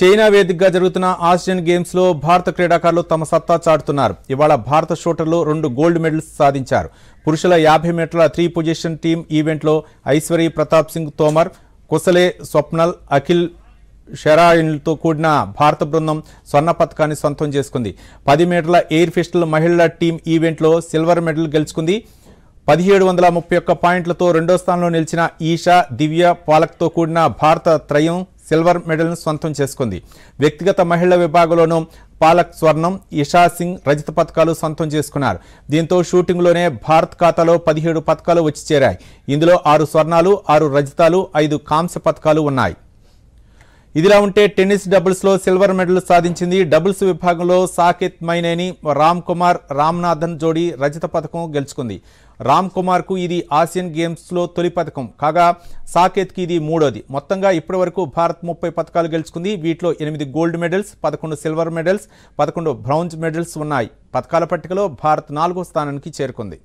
China వేదికగా జరుగుతున్న Asian గేమ్స్లో భారత క్రీడాకారులు తమ సత్తా చాటుతున్నారు ఇవాళ భారత షూటర్లు రెండు గోల్డ్ మెడల్స్ సాధించారు పురుషుల యాభై మీటర్ల త్రీ పొజిషన్ టీం ఈవెంట్లో ఐశ్వరి ప్రతాప్ సింగ్ తోమర్ కుసలే స్వప్నల్ అఖిల్ షెరాయిన్లతో కూడిన భారత బృందం స్వర్ణ పథకాన్ని సొంతం చేసుకుంది పది మీటర్ల ఎయిర్ పిస్టల్ మహిళల టీం ఈవెంట్లో సిల్వర్ మెడల్ గెలుచుకుంది పదిహేడు వందల ముప్పై ఒక్క పాయింట్లతో రెండో స్థానంలో నిలిచిన ఈషా దివ్య పాలక్తో కూడిన భారత త్రయం సిల్వర్ మెడల్ను సొంతం చేసుకుంది వ్యక్తిగత మహిళల విభాగంలోనూ పాలక్ స్వర్ణం ఇషా సింగ్ రజత పథకాలు సొంతం చేసుకున్నారు దీంతో షూటింగ్లోనే భారత్ ఖాతాలో పదిహేడు పథకాలు వచ్చి చేరాయి ఇందులో ఆరు స్వర్ణాలు ఆరు రజతాలు ఐదు కాంస్య పథకాలు ఉన్నాయి ఇదిలా ఉంటే టెన్నిస్ డబుల్స్లో సిల్వర్ మెడల్ సాధించింది డబుల్స్ విభాగంలో సాకేత్ మైనేని రామ్ కుమార్ రామ్నాథన్ జోడీ రజత పథకం గెలుచుకుంది రామ్ కుమార్కు ఇది ఆసియన్ గేమ్స్లో తొలి పథకం కాగా సాకేత్కి ఇది మూడోది మొత్తంగా ఇప్పటివరకు భారత్ ముప్పై పథకాలు గెలుచుకుంది వీటిలో ఎనిమిది గోల్డ్ మెడల్స్ పదకొండు సిల్వర్ మెడల్స్ పదకొండు బ్రౌంజ్ మెడల్స్ ఉన్నాయి పథకాల పట్టికలో భారత్ నాలుగో స్థానానికి చేరుకుంది